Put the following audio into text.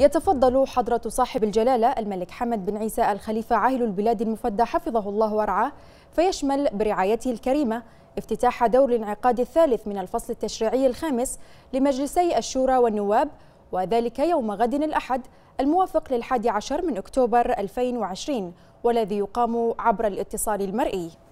يتفضل حضرة صاحب الجلالة الملك حمد بن عيسى الخليفة عاهل البلاد المفدى حفظه الله ورعاه فيشمل برعايته الكريمة افتتاح دور الانعقاد الثالث من الفصل التشريعي الخامس لمجلسي الشورى والنواب وذلك يوم غد الأحد الموافق للحادي عشر من أكتوبر 2020 والذي يقام عبر الاتصال المرئي